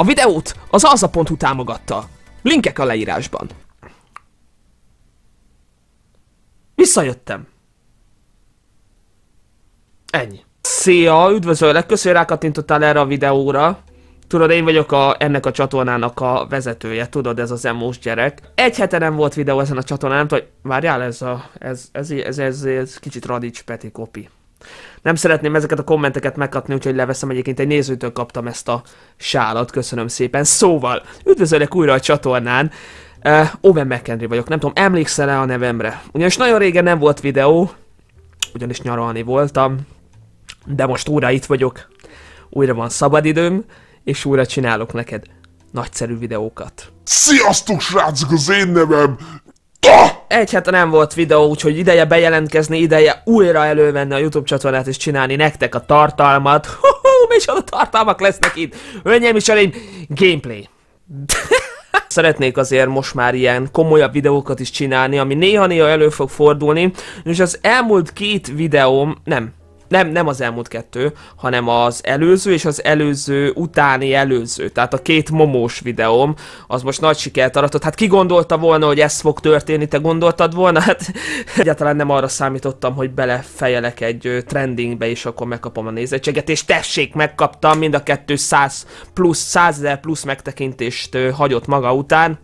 A videót az alza.hu támogatta. Linkek a leírásban. Visszajöttem. Ennyi. Szia, üdvözöllek, köszönöm, hogy rákattintottál erre a videóra. Tudod, én vagyok a, ennek a csatornának a vezetője, tudod, ez az emós gyerek. Egy hete nem volt videó ezen a csatornán, vagy várjál, ez a, ez, ez, ez, ez, ez, ez kicsit radics Peti kopi. Nem szeretném ezeket a kommenteket megkapni, úgyhogy leveszem egyébként egy nézőtől kaptam ezt a sálat, köszönöm szépen. Szóval, üdvözöllek újra a csatornán. Uh, Owen McHenry vagyok, nem tudom, emlékszel-e a nevemre? Ugyanis nagyon régen nem volt videó, ugyanis nyaralni voltam, de most újra itt vagyok, újra van szabadidőm, és újra csinálok neked nagyszerű videókat. Sziasztok srácok, az én nevem egy hete nem volt videó, úgyhogy ideje bejelentkezni, ideje újra elővenni a YouTube csatornát és csinálni nektek a tartalmat. Hú, a tartalmak lesznek itt! Önnyem is elém, gameplay. Szeretnék azért most már ilyen komolyabb videókat is csinálni, ami néha-néha elő fog fordulni, és az elmúlt két videóm, nem, nem, nem az elmúlt kettő, hanem az előző és az előző utáni előző. Tehát a két momós videóm, az most nagy sikert aratott. Hát ki gondolta volna, hogy ez fog történni, te gondoltad volna? Hát egyáltalán nem arra számítottam, hogy belefejelek egy trendingbe, és akkor megkapom a nézettséget, és tessék, megkaptam mind a kettő 100 plusz, 100 plusz megtekintést hagyott maga után.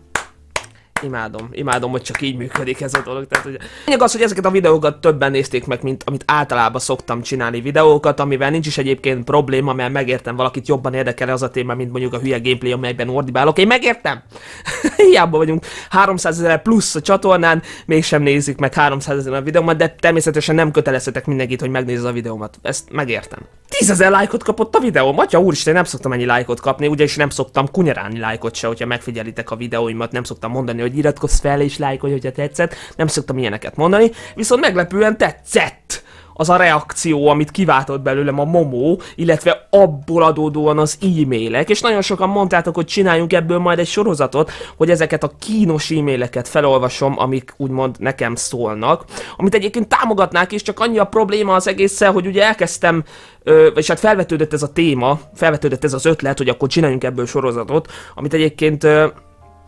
Imádom, imádom, hogy csak így működik ez a dolog. Tehát, hogy... Lényeg az, hogy ezeket a videókat többen nézték meg, mint amit általában szoktam csinálni videókat, amivel nincs is egyébként probléma, mert megértem, valakit jobban érdekel az a téma, mint mondjuk a hülye gameplay, amelyben ordibálok. Én megértem! Hiába vagyunk 300 ezer plusz a csatornán, mégsem nézik meg 300 ezer a videómat, de természetesen nem kötelezhetek mindenkit, hogy megnézze a videómat. Ezt megértem. 10 ezer lájkot kapott a videó, atya úristen, nem szoktam ennyi lájkot kapni, ugye és nem szoktam kunyerálni lájkot se, hogyha megfigyelitek a videóimat, nem szoktam mondani, hogy hogy iratkozz fel és lájkolj, hogyha tetszett. Nem szoktam ilyeneket mondani, viszont meglepően tetszett az a reakció, amit kiváltott belőlem a Momo, illetve abból adódóan az e-mailek, és nagyon sokan mondtátok, hogy csináljunk ebből majd egy sorozatot, hogy ezeket a kínos e-maileket felolvasom, amik úgymond nekem szólnak, amit egyébként támogatnák is, csak annyi a probléma az egészen, hogy ugye elkezdtem és hát felvetődött ez a téma, felvetődött ez az ötlet, hogy akkor csináljunk ebből sorozatot, amit egyébként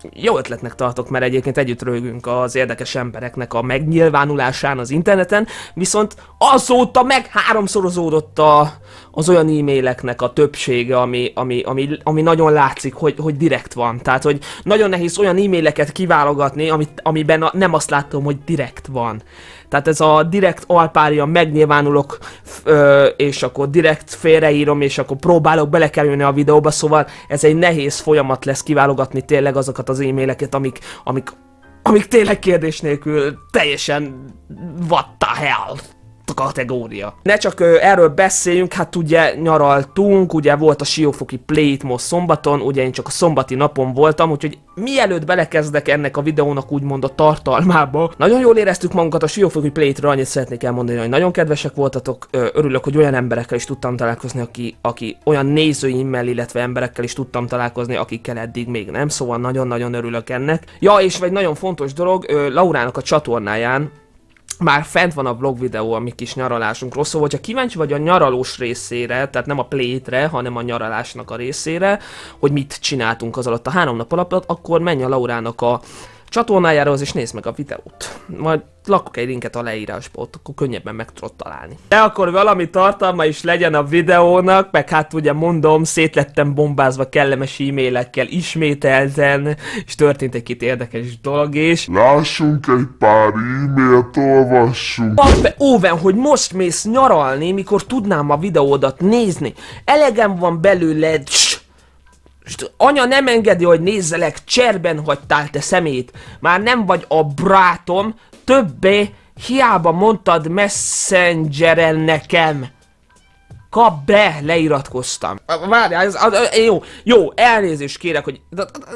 jó ötletnek tartok, mert egyébként együtt rögünk az érdekes embereknek a megnyilvánulásán az interneten, viszont azóta meg háromszorozódott a, az olyan e-maileknek a többsége, ami, ami, ami, ami nagyon látszik, hogy, hogy direkt van. Tehát, hogy nagyon nehéz olyan e-maileket kiválogatni, amit, amiben a, nem azt látom, hogy direkt van. Tehát ez a direkt alpárja, megnyilvánulok, ö, és akkor direkt félreírom, és akkor próbálok belekerülni a videóba, szóval ez egy nehéz folyamat lesz kiválogatni tényleg azokat az e-maileket, amik, amik, amik tényleg kérdés nélkül teljesen what the hell kategória. Ne csak ö, erről beszéljünk, hát ugye nyaraltunk, ugye volt a Siófoki Play most szombaton, ugye én csak a szombati napon voltam, úgyhogy mielőtt belekezdek ennek a videónak úgymond a tartalmába, nagyon jól éreztük magunkat a Siófoki Play-ről, annyit szeretnék elmondani, hogy nagyon kedvesek voltatok, ö, örülök, hogy olyan emberekkel is tudtam találkozni, aki, aki olyan nézőimmel, illetve emberekkel is tudtam találkozni, akikkel eddig még nem, szóval nagyon-nagyon örülök ennek. Ja, és egy nagyon fontos dolog, ö, Laurának a csatornáján már fent van a vlog videó a mi kis nyaralásunkról, szóval hogyha kíváncsi vagy a nyaralós részére, tehát nem a plétre, hanem a nyaralásnak a részére, hogy mit csináltunk az alatt a három nap alatt, akkor menj a Laurának a csatornájáról, és nézd meg a videót. Majd lakok egy linket a leírásba, ott akkor könnyebben meg tudod találni. De akkor valami tartalma is legyen a videónak, meg hát ugye mondom, szétlettem bombázva kellemes e-mailekkel ismételten, és történt egy két érdekes dolog is. Lássunk egy pár e-mailt, olvassunk. Abbe, Óven, hogy most mész nyaralni, mikor tudnám a videódat nézni. Elegem van belőled, és anya nem engedi, hogy nézzelek, cserben hagytál te szemét. Már nem vagy a brátom, többé hiába mondtad messengeren nekem. Kap be, leiratkoztam. Várjál, az, az, az, jó, jó, elnézést kérek, hogy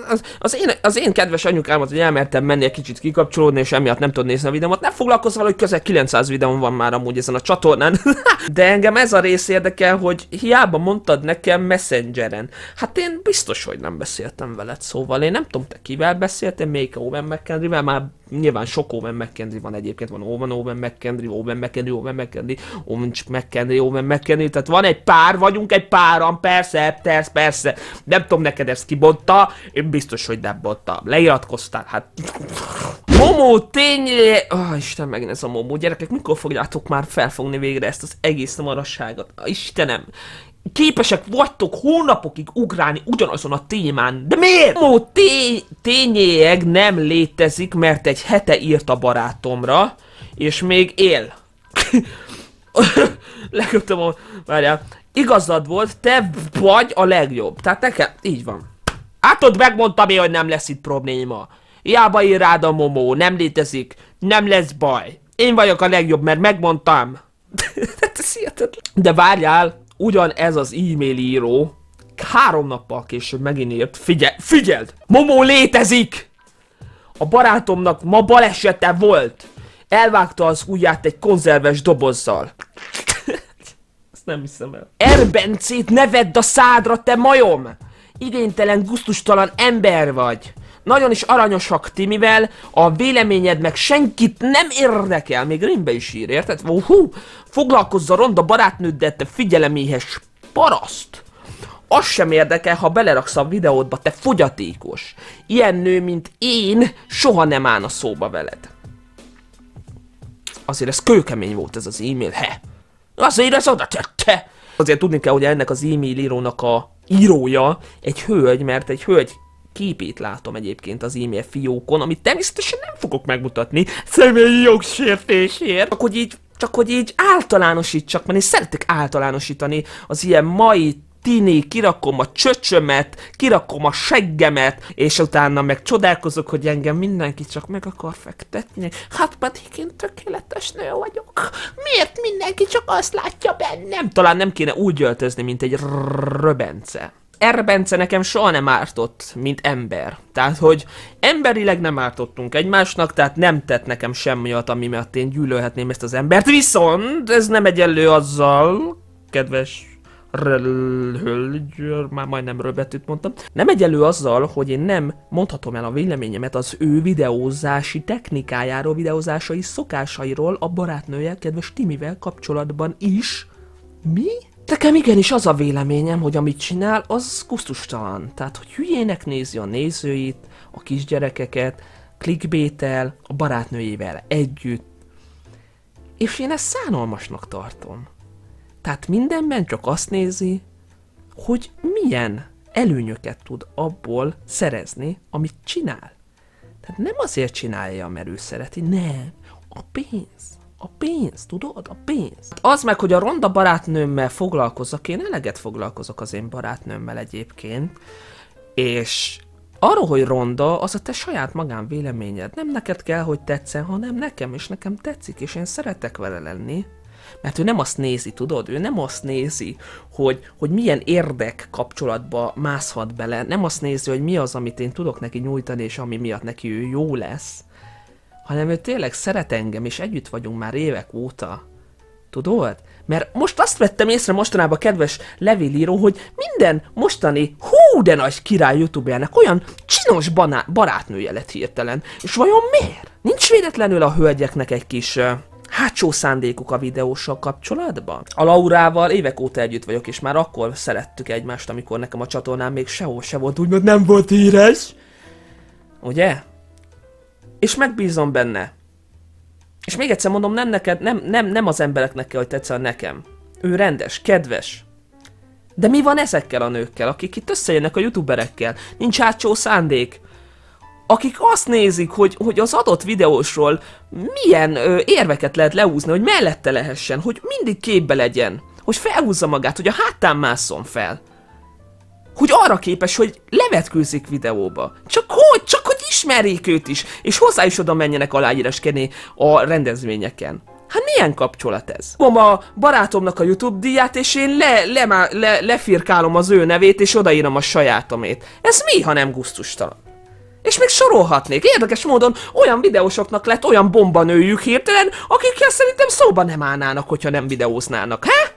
az, az, én, az én kedves anyukámat, hogy elmertem menni egy kicsit kikapcsolódni, és emiatt nem tud nézni a videómat. Nem foglalkozz vele, hogy közel 900 videóm van már amúgy ezen a csatornán. De engem ez a rész érdekel, hogy hiába mondtad nekem Messengeren. Hát én biztos, hogy nem beszéltem veled, szóval én nem tudom, te kivel beszéltem, Melyik Owen McKenry-vel, már nyilván sok Owen McKendry van egyébként, van Owen, Owen McKendry, Owen McKendry, Owen McKendry, Owen McKendry, Owen McKendry, tehát van egy pár, vagyunk egy páran, persze, persze, persze. Nem tudom, neked ezt kibonta, én biztos, hogy nem bonta. Leiratkoztál, hát... Momó tény... Oh, Isten, megint ez a momó. Gyerekek, mikor fogjátok már felfogni végre ezt az egész marasságot? Istenem, képesek vagytok hónapokig ugrálni ugyanazon a témán. De miért? Momó tény, tényéeg nem létezik, mert egy hete írt a barátomra, és még él. Leköptem a... Várjál. Igazad volt, te vagy a legjobb. Tehát nekem... Így van. Hát ott megmondtam én, hogy nem lesz itt probléma. Jába ír rád a momó, nem létezik, nem lesz baj. Én vagyok a legjobb, mert megmondtam. Hát De várjál, ugyan ez az e-mail író három nappal később megint írt, figyel, figyeld, Momó létezik! A barátomnak ma balesete volt elvágta az ujját egy konzerves dobozzal. Ezt nem hiszem el. Erbencét ne vedd a szádra, te majom! Igénytelen, guztustalan ember vagy. Nagyon is aranyosak ti, mivel a véleményed meg senkit nem érdekel. Még rimbe is ír, érted? Uhú, foglalkozz a ronda barátnőddel, te figyeleméhes paraszt! az sem érdekel, ha beleraksz a videódba, te fogyatékos. Ilyen nő, mint én, soha nem állna szóba veled azért ez kőkemény volt ez az e-mail, he! Azért ez oda tette! Azért tudni kell, hogy ennek az e-mail írónak a írója egy hölgy, mert egy hölgy képét látom egyébként az e-mail fiókon, amit természetesen nem fogok megmutatni személyi jogsértésért. Csak hogy így, csak hogy így általánosítsak, mert én szeretek általánosítani az ilyen mai tini, kirakom a csöcsömet, kirakom a seggemet, és utána meg csodálkozok, hogy engem mindenki csak meg akar fektetni. Hát pedig én tökéletes nő vagyok. Miért mindenki csak azt látja bennem? Talán nem kéne úgy öltözni, mint egy röbence. Erbence nekem soha nem ártott, mint ember. Tehát, hogy emberileg nem ártottunk egymásnak, tehát nem tett nekem semmi olyat, ami miatt én gyűlölhetném ezt az embert. Viszont ez nem egyenlő azzal, kedves hölgy, már majdnem röbetűt mondtam, nem egyelő azzal, hogy én nem mondhatom el a véleményemet az ő videózási technikájáról, videózásai szokásairól a barátnője, kedves Timivel kapcsolatban is. Mi? Nekem igenis az a véleményem, hogy amit csinál, az kusztustalan. Tehát, hogy hülyének nézi a nézőit, a kisgyerekeket, klikbétel, a barátnőjével együtt. És én ezt szánalmasnak tartom. Tehát mindenben csak azt nézi, hogy milyen előnyöket tud abból szerezni, amit csinál. Tehát nem azért csinálja, mert ő szereti, nem. A pénz. A pénz, tudod? A pénz. Az meg, hogy a ronda barátnőmmel foglalkozok, én eleget foglalkozok az én barátnőmmel egyébként, és arról, hogy ronda, az a te saját magán véleményed. Nem neked kell, hogy tetszen, hanem nekem, és nekem tetszik, és én szeretek vele lenni mert ő nem azt nézi, tudod, ő nem azt nézi, hogy, hogy milyen érdek kapcsolatba mászhat bele, nem azt nézi, hogy mi az, amit én tudok neki nyújtani, és ami miatt neki ő jó lesz, hanem ő tényleg szeret engem, és együtt vagyunk már évek óta. Tudod? Mert most azt vettem észre mostanában, kedves levélíró, hogy minden mostani hú de nagy király jának olyan csinos baná- barátnője lett hirtelen. És vajon miért? Nincs véletlenül a hölgyeknek egy kis... Uh, hátsó szándékuk a videóssal kapcsolatban? A Laurával évek óta együtt vagyok, és már akkor szerettük egymást, amikor nekem a csatornám még sehol se volt, úgymond nem volt híres. Ugye? És megbízom benne. És még egyszer mondom, nem neked, nem, nem, nem az embereknek kell, hogy tetszel nekem. Ő rendes, kedves. De mi van ezekkel a nőkkel, akik itt összejönnek a youtuberekkel? Nincs hátsó szándék akik azt nézik, hogy, hogy az adott videósról milyen ö, érveket lehet leúzni, hogy mellette lehessen, hogy mindig képbe legyen, hogy felhúzza magát, hogy a hátán másszon fel. Hogy arra képes, hogy levetkőzik videóba. Csak hogy, csak hogy ismerjék őt is, és hozzá is oda menjenek aláíráskedni a rendezvényeken. Hát milyen kapcsolat ez? Fogom a barátomnak a YouTube díját, és én le, le, le, lefirkálom az ő nevét, és odaírom a sajátomét. Ez mi, ha nem guztustalan? És még sorolhatnék. Érdekes módon olyan videósoknak lett olyan nőjük hirtelen, akikkel szerintem szóba nem állnának, hogyha nem videóznának. Hé?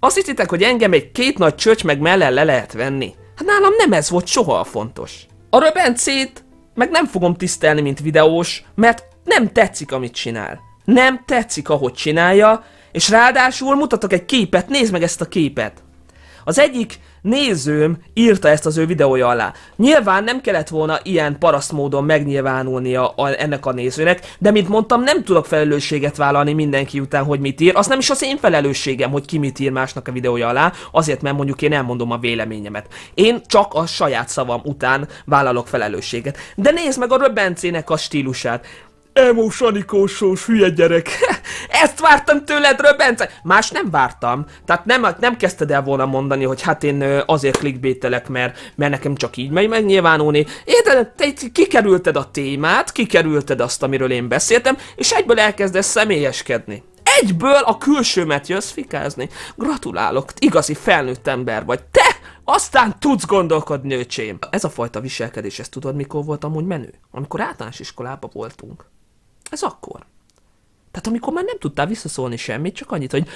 Azt hittitek, hogy engem egy két nagy csöcs meg mellel le lehet venni? Hát nálam nem ez volt soha a fontos. A röbencét meg nem fogom tisztelni, mint videós, mert nem tetszik, amit csinál. Nem tetszik, ahogy csinálja, és ráadásul mutatok egy képet, nézd meg ezt a képet. Az egyik nézőm írta ezt az ő videója alá. Nyilván nem kellett volna ilyen paraszt módon megnyilvánulnia a, ennek a nézőnek, de mint mondtam, nem tudok felelősséget vállalni mindenki után, hogy mit ír. Az nem is az én felelősségem, hogy ki mit ír másnak a videója alá, azért mert mondjuk én elmondom a véleményemet. Én csak a saját szavam után vállalok felelősséget. De nézd meg a Röbencének a stílusát. Emo sanikósós hülye gyerek. Ezt vártam tőled, Röbence! Más nem vártam. Tehát nem, nem kezdted el volna mondani, hogy hát én azért klikbételek, mert, mert nekem csak így megy megnyilvánulni. Érted, te kikerülted a témát, kikerülted azt, amiről én beszéltem, és egyből elkezdesz személyeskedni egyből a külsőmet jössz fikázni. Gratulálok, igazi felnőtt ember vagy. Te aztán tudsz gondolkodni, nőcsém. Ez a fajta viselkedés, ezt tudod, mikor volt amúgy menő? Amikor általános iskolába voltunk. Ez akkor. Tehát amikor már nem tudtál visszaszólni semmit, csak annyit, hogy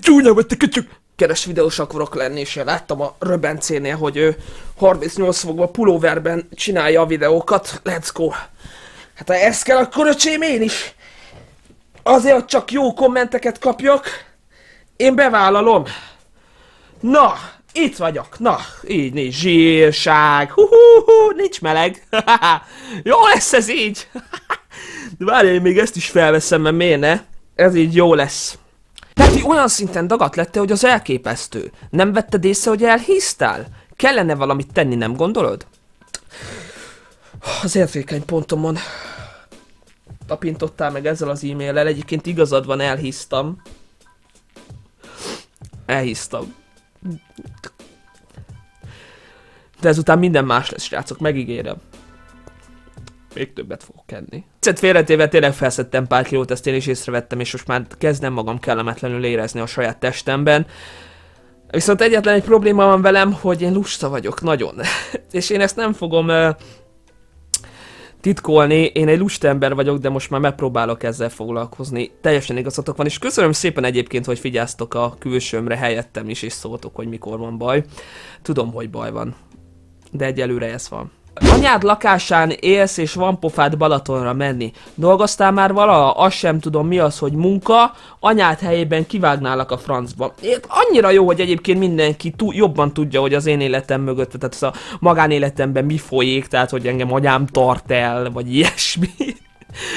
csúnya vagy, te kicsik. Keres videós akarok lenni, és én láttam a Röbencénél, hogy ő 38 fokban pulóverben csinálja a videókat. Let's go! Hát ha ez kell, akkor öcsém én is! Azért, hogy csak jó kommenteket kapjak, én bevállalom. Na, itt vagyok, na, így nincs zsírság, hú, hú, hú nincs meleg, jó lesz ez így. De várj, én még ezt is felveszem, mert miért ne? Ez így jó lesz. Peti olyan szinten dagat lettél, hogy az elképesztő. Nem vetted észre, hogy elhisztál? Kellene valamit tenni, nem gondolod? Az érzékeny pontomon tapintottál meg ezzel az e-maillel. Egyébként igazad van, elhisztam. Elhisztam. De ezután minden más lesz, srácok, megígérem még többet fogok kenni. Viccet félretéve tényleg felszettem pár kilót, ezt én is észrevettem, és most már kezdem magam kellemetlenül érezni a saját testemben. Viszont egyetlen egy probléma van velem, hogy én lusta vagyok, nagyon. és én ezt nem fogom titkolni, én egy lust ember vagyok, de most már megpróbálok ezzel foglalkozni. Teljesen igazatok van, és köszönöm szépen egyébként, hogy figyáztok a külsőmre helyettem is, és szóltok, hogy mikor van baj. Tudom, hogy baj van, de egyelőre ez van. Anyád lakásán élsz és van pofád Balatonra menni. Dolgoztál már valaha? Azt sem tudom mi az, hogy munka, anyád helyében kivágnálak a francba. Én annyira jó, hogy egyébként mindenki tú- jobban tudja, hogy az én életem mögött, tehát az a magánéletemben mi folyik, tehát hogy engem anyám tart el, vagy ilyesmi.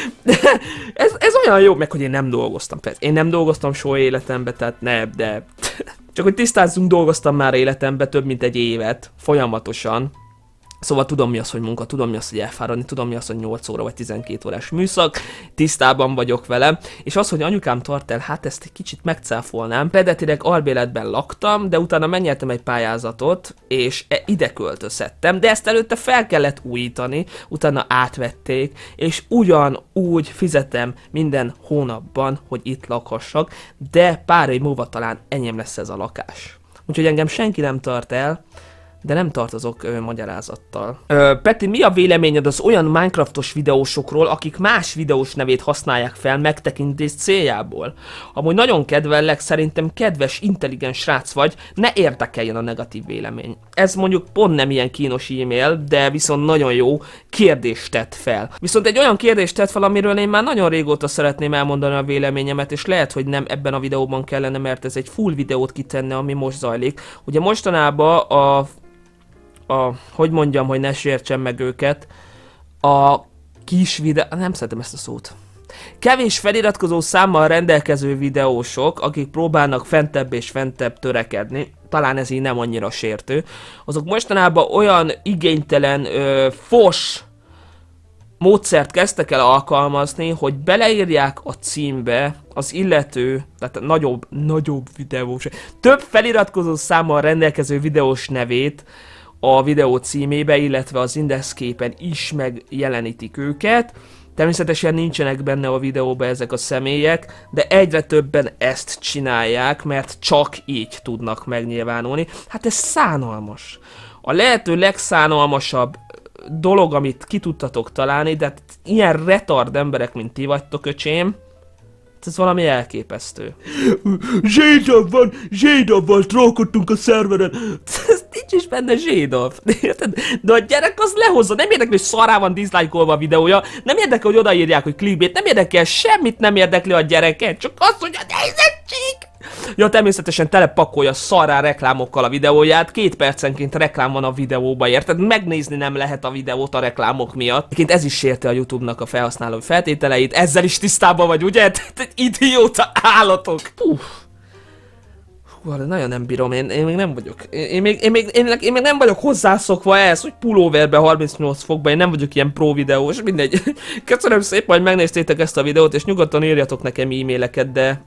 ez, ez olyan jó, meg hogy én nem dolgoztam. persze én nem dolgoztam soha életemben, tehát ne, de... Csak hogy tisztázzunk, dolgoztam már életemben több mint egy évet, folyamatosan. Szóval tudom mi az, hogy munka, tudom mi az, hogy elfáradni, tudom mi az, hogy 8 óra vagy 12 órás műszak, tisztában vagyok vele, és az, hogy anyukám tart el, hát ezt egy kicsit megcáfolnám. Pedetileg albéletben laktam, de utána megnyertem egy pályázatot, és e- ide költözhettem, de ezt előtte fel kellett újítani, utána átvették, és ugyanúgy fizetem minden hónapban, hogy itt lakhassak, de pár év múlva talán enyém lesz ez a lakás. Úgyhogy engem senki nem tart el, de nem tartozok ö, magyarázattal. Ö, Peti, mi a véleményed az olyan Minecraftos videósokról, akik más videós nevét használják fel megtekintés céljából? Amúgy nagyon kedvellek, szerintem kedves, intelligens srác vagy, ne érdekeljen a negatív vélemény. Ez mondjuk pont nem ilyen kínos e-mail, de viszont nagyon jó kérdést tett fel. Viszont egy olyan kérdést tett fel, amiről én már nagyon régóta szeretném elmondani a véleményemet, és lehet, hogy nem ebben a videóban kellene, mert ez egy full videót kitenne, ami most zajlik. Ugye mostanában a a, hogy mondjam, hogy ne sértsem meg őket, a kis videó, nem szeretem ezt a szót. Kevés feliratkozó számmal rendelkező videósok, akik próbálnak fentebb és fentebb törekedni, talán ez így nem annyira sértő, azok mostanában olyan igénytelen, ö, fos módszert kezdtek el alkalmazni, hogy beleírják a címbe az illető, tehát nagyobb, nagyobb videós, több feliratkozó számmal rendelkező videós nevét, a videó címébe, illetve az indexképen is megjelenítik őket. Természetesen nincsenek benne a videóban ezek a személyek, de egyre többen ezt csinálják, mert csak így tudnak megnyilvánulni. Hát ez szánalmas. A lehető legszánalmasabb dolog, amit ki tudtatok találni, de hát ilyen retard emberek, mint ti vagytok, öcsém, Hát ez valami elképesztő. Zsédov van, Zsédovval trókodtunk a szerveren. Ez nincs is benne Zsédov. De a gyerek az lehozza, nem érdekel, hogy szará van dislike-olva a videója, nem érdekel, hogy odaírják, hogy clickbait, nem érdekel, semmit nem érdekli a gyereket, csak azt hogy a nézettség! Ja, természetesen telepakolja szarrá reklámokkal a videóját, két percenként reklám van a videóba, érted? Megnézni nem lehet a videót a reklámok miatt. Egyébként ez is sérti a YouTube-nak a felhasználói feltételeit, ezzel is tisztában vagy, ugye? Tehát idióta állatok! Puh. Hú, nagyon nem bírom, én, én még nem vagyok. Én, én, még, én, még, én, én még nem vagyok hozzászokva ehhez, hogy pulóverbe 38 fokba, én nem vagyok ilyen pro videós, mindegy. Köszönöm szépen, hogy megnéztétek ezt a videót, és nyugodtan írjatok nekem e-maileket, de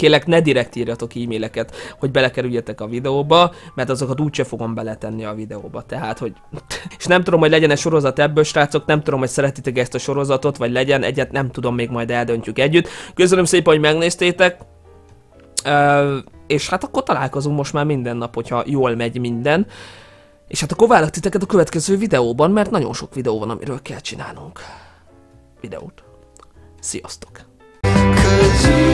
kélek ne direkt írjatok e-maileket, hogy belekerüljetek a videóba, mert azokat úgyse fogom beletenni a videóba. Tehát, hogy... és nem tudom, hogy legyen-e sorozat ebből, srácok, nem tudom, hogy szeretitek ezt a sorozatot, vagy legyen egyet, nem tudom, még majd eldöntjük együtt. Köszönöm szépen, hogy megnéztétek. Ö, és hát akkor találkozunk most már minden nap, hogyha jól megy minden. És hát akkor várlak titeket a következő videóban, mert nagyon sok videó van, amiről kell csinálnunk videót. Sziasztok! Could you